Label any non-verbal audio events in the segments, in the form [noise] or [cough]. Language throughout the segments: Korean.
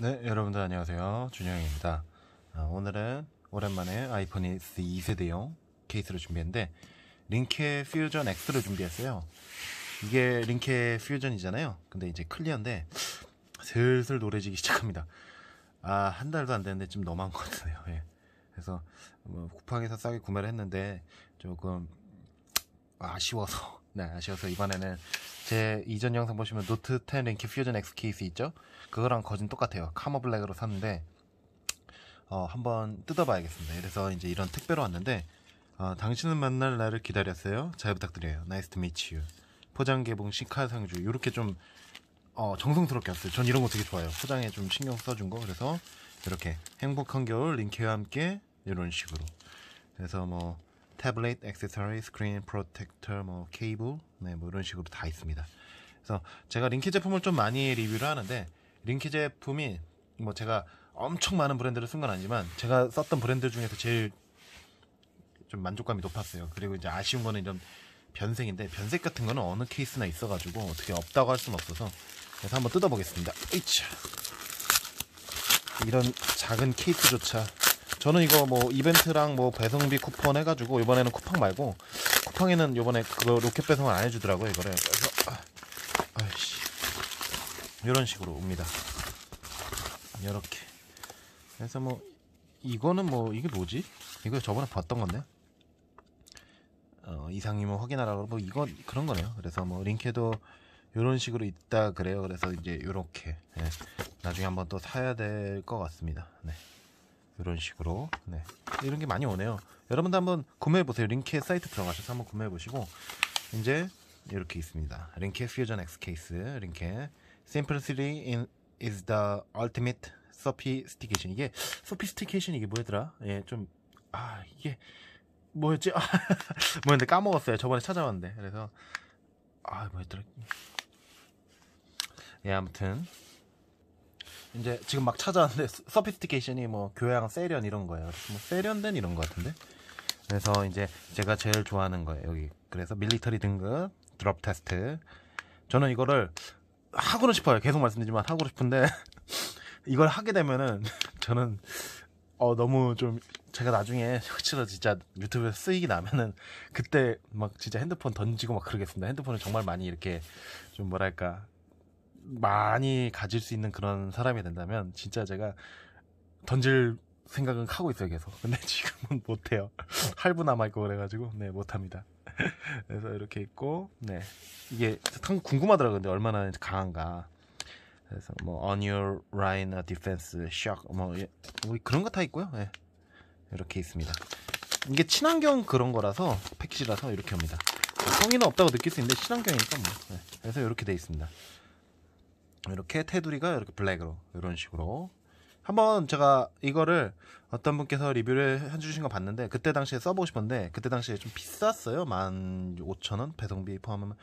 네, 여러분들 안녕하세요. 준영입니다. 아, 오늘은 오랜만에 아이폰 S 2세대용 케이스를 준비했는데 링케 퓨전 X를 준비했어요. 이게 링케 퓨전이잖아요. 근데 이제 클리어인데 슬슬 노래지기 [laughs] 시작합니다. 아, 한 달도 안 됐는데 좀 너무한 것 같아요. 예. 그래서 뭐 쿠팡에서 싸게 구매를 했는데 조금 아쉬워서 네, 아쉬워서 이번에는 제 이전 영상 보시면 노트 10 랭키 퓨전 X 케이스 있죠? 그거랑 거진 똑같아요. 카머 블랙으로 샀는데 어, 한번 뜯어봐야겠습니다. 그래서 이제 이런 택배로 왔는데 어, 당신은 만날 날을 기다렸어요. 잘 부탁드려요. 나이스 투 미치 유. 포장 개봉 시카 상주 이렇게 좀 어, 정성스럽게 왔어요. 전 이런 거 되게 좋아요. 포장에 좀 신경 써준 거 그래서 이렇게 행복한 겨울 링케와 함께 이런 식으로 그래서 뭐 태블릿, 액세서리, 스크린 프로텍터, 뭐 케이블, 네, 뭐 이런 식으로 다 있습니다. 그래서 제가 링키 제품을 좀 많이 리뷰를 하는데 링키 제품이 뭐 제가 엄청 많은 브랜드를 쓴 건 아니지만 제가 썼던 브랜드 중에서 제일 좀 만족감이 높았어요. 그리고 이제 아쉬운 거는 이런 변색인데 변색 같은 거는 어느 케이스나 있어가지고 어떻게 없다고 할 수는 없어서 그래서 한번 뜯어보겠습니다. 이차 이런 작은 케이스조차 저는 이거 뭐 이벤트랑 뭐 배송비 쿠폰 해가지고 이번에는 쿠팡 말고 쿠팡에는 이번에 그거 로켓 배송을 안 해주더라고요 이거를 그래서 아, 아이씨 이런 식으로 옵니다 이렇게 그래서 뭐 이거는 뭐 이게 뭐지 이거 저번에 봤던 건데 어, 이상이면 뭐 확인하라고 뭐 이건 그런 거네요 그래서 뭐 링크도 이런 식으로 있다 그래요 그래서 이제 이렇게 네. 예, 나중에 한번 또 사야 될 것 같습니다 네. 이런 식으로 네 이런 게 많이 오네요 여러분도 한번 구매해 보세요 링케 사이트 들어가셔서 한번 구매해 보시고 이제 이렇게 있습니다 링케 퓨전 X 케이스 링케 Simplicity in, is the ultimate sophistication 이게 sophistication 이게 뭐였더라 예좀 아 이게 뭐였지 아, [laughs] 뭐였는데 까먹었어요 저번에 찾아봤는데 그래서 아 뭐였더라 예 아무튼 이제 지금 막 찾아왔는데 서피스티케이션이 뭐 교양 세련 이런 거예요. 뭐 세련된 이런 거 같은데. 그래서 이제 제가 제일 좋아하는 거예요. 여기. 그래서 밀리터리 등급 드롭 테스트. 저는 이거를 하고는 싶어요. 계속 말씀드리지만 하고 싶은데 [laughs] 이걸 하게 되면은 [laughs] 저는 어 너무 좀 제가 나중에 혹시나 진짜 유튜브에 쓰이기 나면은 그때 막 진짜 핸드폰 던지고 막 그러겠습니다. 핸드폰을 정말 많이 이렇게 좀 뭐랄까 많이 가질 수 있는 그런 사람이 된다면 진짜 제가 던질 생각은 하고 있어요 계속. 근데 [laughs] 지금은 못해요. 어. 할부 남아있고 그래가지고 네 못합니다. [laughs] 그래서 이렇게 있고 네 이게 참 궁금하더라고요. 근데 얼마나 강한가. 그래서 뭐 on your line a defense shock 뭐, 예, 뭐 그런 거 다 있고요. 네. 이렇게 있습니다. 이게 친환경 그런 거라서 패키지라서 이렇게 합니다. 성의는 없다고 느낄 수 있는데 친환경이니까 뭐. 네. 그래서 이렇게 돼 있습니다. 이렇게 테두리가 이렇게 블랙으로 이런 식으로 한번 제가 이거를 어떤 분께서 리뷰를 해주신 거 봤는데 그때 당시에 써보고 싶었는데 그때 당시에 좀 비쌌어요 1 5 0 0 0원 배송비 포함하면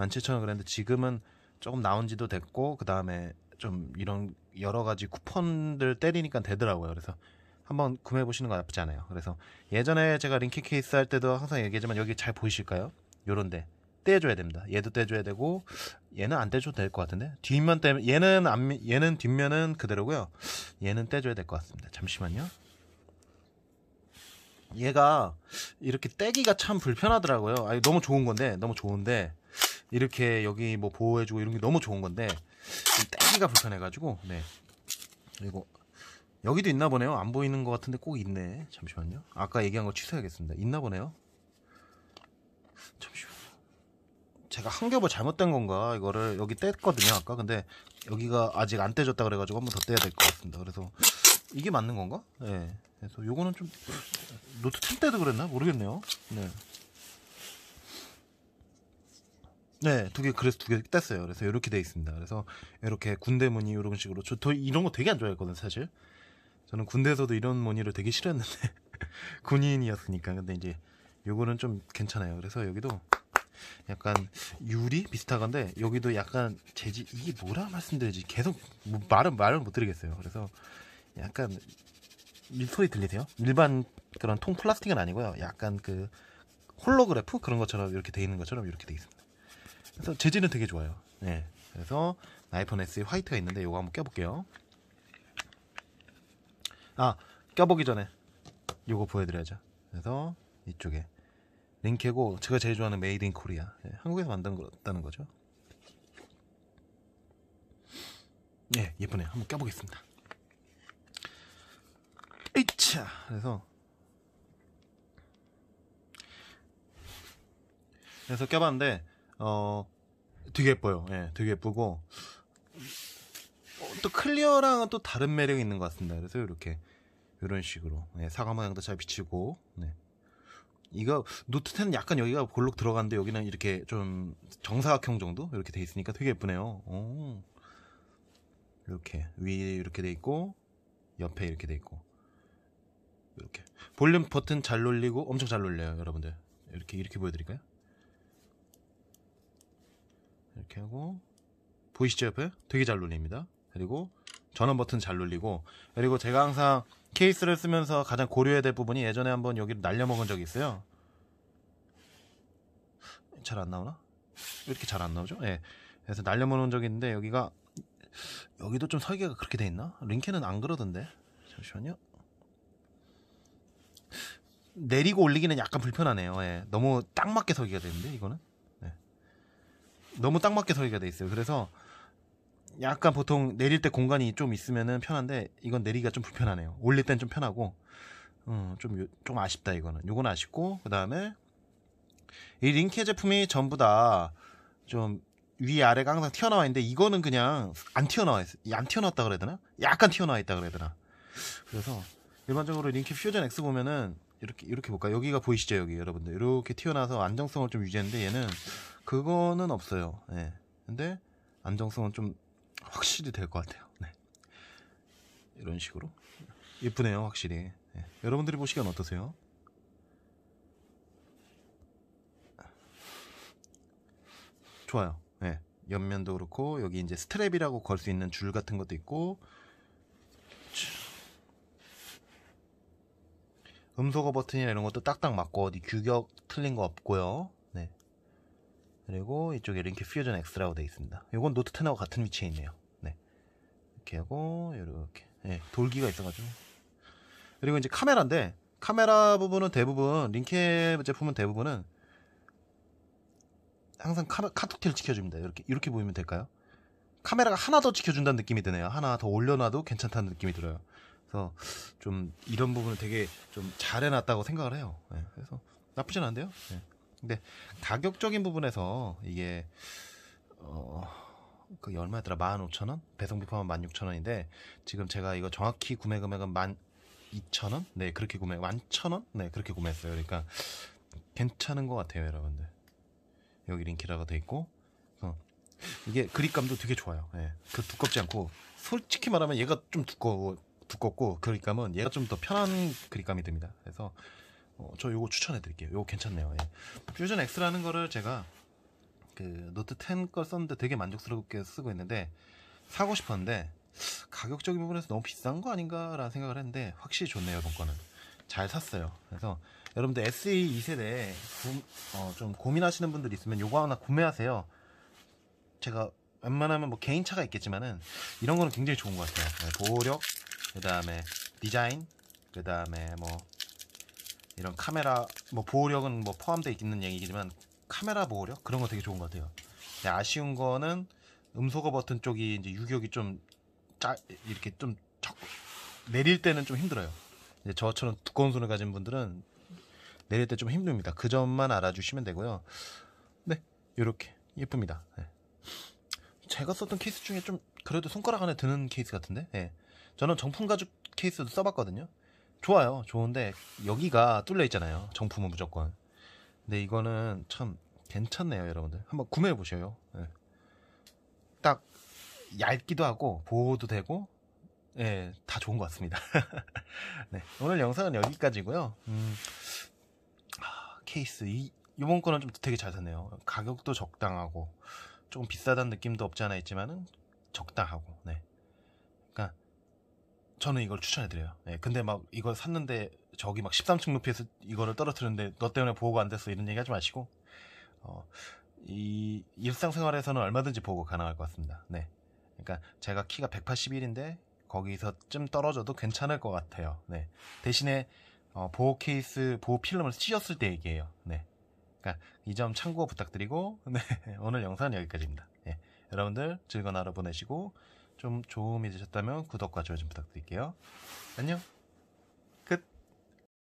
1 7 0 0 0원 그랬는데 지금은 조금 나온 지도 됐고 그 다음에 좀 이런 여러 가지 쿠폰들 때리니까 되더라고요 그래서 한번 구매해 보시는 거 나쁘지 않아요 그래서 예전에 제가 링키 케이스 할 때도 항상 얘기하지만 여기 잘 보이실까요? 요런데 떼줘야 됩니다. 얘도 떼줘야 되고 얘는 안 떼줘도 될 것 같은데 뒷면 떼 얘는 안 얘는 뒷면은 그대로고요. 얘는 떼줘야 될 것 같습니다. 잠시만요. 얘가 이렇게 떼기가 참 불편하더라고요. 아니, 너무 좋은 건데 너무 좋은데 이렇게 여기 뭐 보호해주고 이런 게 너무 좋은 건데 떼기가 불편해가지고 네 그리고 여기도 있나 보네요. 안 보이는 것 같은데 꼭 있네. 잠시만요. 아까 얘기한 거 취소해야겠습니다. 있나 보네요. 잠시만. 제가 한 겹을 뭐 잘못된 건가 이거를 여기 뗐거든요 아까 근데 여기가 아직 안 떼졌다 그래가지고 한번더 떼야 될 것 같습니다 그래서 이게 맞는 건가? 네 그래서 요거는 좀 노트 1 때도 그랬나 모르겠네요 네 네, 두 개, 그래서 두 개 뗐어요. 그래서 이렇게 돼 있습니다. 그래서 이렇게 군대 무늬 이런 식으로. 저, 더 이런 거 되게 안 좋아했거든, 사실. 저는 군대에서도 이런 무늬를 되게 싫어했는데. [laughs] 군인이었으니까. 근데 이제 요거는 좀 괜찮아요. 그래서 여기도 약간 유리 비슷한 건데 여기도 약간 재질 이게 뭐라 말씀드리지 계속 뭐 말은 말은못 드리겠어요. 그래서 약간 밀소리 들리세요? 일반 그런 통 플라스틱은 아니고요. 약간 그 홀로그래프 그런 것처럼 이렇게 돼 있는 것처럼 이렇게 돼 있습니다. 그래서 재질은 되게 좋아요. 네. 그래서 아이폰 S의 화이트가 있는데 이거 한번 껴볼게요. 아 껴보기 전에 이거 보여드려야죠. 그래서 이쪽에 링케고 제가 제일 좋아하는 메이드 인 코리아 예, 한국에서 만든 다는 거죠 예 예쁘네요 한번 껴보겠습니다 에이차 그래서 그래서 껴봤는데 어 되게 예뻐요 예 되게 예쁘고 어, 또 클리어랑은 또 다른 매력이 있는 것 같습니다 그래서 이렇게 이런 식으로 예, 사과 모양도 잘 비치고 네. 이거 노트 10은 약간 여기가 볼록 들어가는데 여기는 이렇게 좀 정사각형 정도 이렇게 돼 있으니까 되게 예쁘네요. 오. 이렇게 위에 이렇게 돼 있고 옆에 이렇게 돼 있고 이렇게 볼륨 버튼 잘눌리고 엄청 잘눌려요 여러분들. 이렇게 이렇게 보여드릴까요? 이렇게 하고 보이시죠 옆에? 되게 잘눌립니다 그리고 전원 버튼 잘 눌리고 그리고 제가 항상 케이스를 쓰면서 가장 고려해야 될 부분이 예전에 한번 여기를 날려먹은 적이 있어요. 잘 안 나오나? 이렇게 잘 안 나오죠? 예. 그래서 날려먹은 적이 있는데 여기가 여기도 좀 설계가 그렇게 돼 있나? 링케은안 그러던데. 잠시만요. 내리고 올리기는 약간 불편하네요. 예. 너무 딱 맞게 설계가 되는데 이거는 예. 너무 딱 맞게 설계가 돼 있어요. 그래서 약간 보통 내릴 때 공간이 좀있으면 편한데 이건 내리기가 좀 불편하네요. 올릴 땐 좀 편하고 좀좀 어, 음, 좀 아쉽다 이거는. 이건 아쉽고 그다음에 이 링케 제품이 전부 다 좀 위 아래가 항상 튀어나와 있는데 이거는 그냥 안 튀어나와 있어. 안 튀어나왔다 그래야 되나? 약간 튀어나와 있다 그래야 되나? 그래서 일반적으로 링케 퓨전 X 보면은 이렇게 이렇게 볼까? 여기가 보이시죠 여기 여러분들 이렇게 튀어나와서 안정성을 좀 유지했는데 얘는 그거는 없어요. 예. 근데 안정성은 좀 확실히 될 것 같아요. 네. 이런 식으로 예쁘네요, 확실히. 네. 여러분들이 보시기엔 어떠세요? 좋아요. 네. 옆면도 그렇고 여기 이제 스트랩이라고 걸 수 있는 줄 같은 것도 있고 음소거 버튼이나 이런 것도 딱딱 맞고 어디 규격 틀린 거 없고요. 네. 그리고 이쪽에 링크 퓨전 X라고 되어 있습니다. 이건 노트 10하고 같은 위치에 있네요. 이렇게 하고 이렇게 예, 돌기가 있어가지고 그리고 이제 카메라인데 카메라 부분은 대부분 링캡 제품은 대부분은 항상 카, 카톡티를 지켜줍니다 이렇게 이렇게 보이면 될까요? 카메라가 하나 더 지켜준다는 느낌이 드네요 하나 더 올려놔도 괜찮다는 느낌이 들어요 그래서 좀 이런 부분을 되게 좀 잘 해놨다고 생각을 해요 예, 그래서 나쁘진 않은데요 예. 근데 가격적인 부분에서 이게 어... 그게 얼마였더라? 15,000원? 배송비 포함 16,000원인데 지금 제가 이거 정확히 구매 금액은 12,000원? 네, 그렇게 구매. 11,000원? 네, 그렇게 구매했어요. 그러니까 괜찮은 것 같아요, 여러분들. 여기 링키라가 돼 있고 어. 이게 그립감도 되게 좋아요. 예. 그 두껍지 않고 솔직히 말하면 얘가 좀 두꺼워 두껍고 그립감은 얘가 좀 더 편한 그립감이 듭니다. 그래서 어, 저 요거 추천해 드릴게요. 요거 괜찮네요. 예. 퓨전 X라는 거를 제가 그 노트 10 걸 썼는데 되게 만족스럽게 쓰고 있는데 사고 싶었는데 가격적인 부분에서 너무 비싼 거 아닌가라는 생각을 했는데 확실히 좋네요 이번 거는 잘 샀어요 그래서 여러분들 SE 2세대 어, 좀 고민하시는 분들 있으면 요거 하나 구매하세요 제가 웬만하면 뭐 개인차가 있겠지만은 이런 거는 굉장히 좋은 것 같아요 네, 보호력 그 다음에 디자인 그 다음에 뭐 이런 카메라 뭐 보호력은 뭐 포함되어 있는 얘기지만 카메라 보호력 그런 거 되게 좋은 것 같아요. 네, 아쉬운 거는 음소거 버튼 쪽이 이제 유격이 좀 짜, 이렇게 좀 척, 내릴 때는 좀 힘들어요. 이제 저처럼 두꺼운 손을 가진 분들은 내릴 때 좀 힘듭니다. 그 점만 알아주시면 되고요. 네, 이렇게 예쁩니다. 네. 제가 썼던 케이스 중에 좀 그래도 손가락 안에 드는 케이스 같은데, 네. 저는 정품 가죽 케이스도 써봤거든요. 좋아요, 좋은데 여기가 뚫려 있잖아요. 정품은 무조건 근데 이거는 참 괜찮네요, 여러분들. 한번 구매해 보세요. 네. 예. 딱 얇기도 하고 보호도 되고 예, 다 좋은 것 같습니다. [laughs] 네, 오늘 영상은 여기까지고요. 음, 아, 케이스 이 이번 거는 좀 되게 잘 샀네요. 가격도 적당하고 조금 비싸다는 느낌도 없지 않아 있지만은 적당하고 네. 저는 이걸 추천해드려요. 예, 근데 막 이걸 샀는데 저기 막 13층 높이에서 이거를 떨어뜨렸는데 너 때문에 보호가 안 됐어 이런 얘기하지 마시고 어, 이 일상생활에서는 얼마든지 보호가 가능할 것 같습니다. 네, 그러니까 제가 키가 181인데 거기서좀 떨어져도 괜찮을 것 같아요. 네, 대신에 어, 보호 케이스 보호 필름을 씌웠을때얘기예요 네, 그러니까 이 점 참고 부탁드리고 네, [laughs] 오늘 영상은 여기까지입니다. 예, 여러분들 즐거운 하루 보내시고. 좀 도움이 되셨다면 구독과 좋아요 좀 부탁드릴게요. 안녕!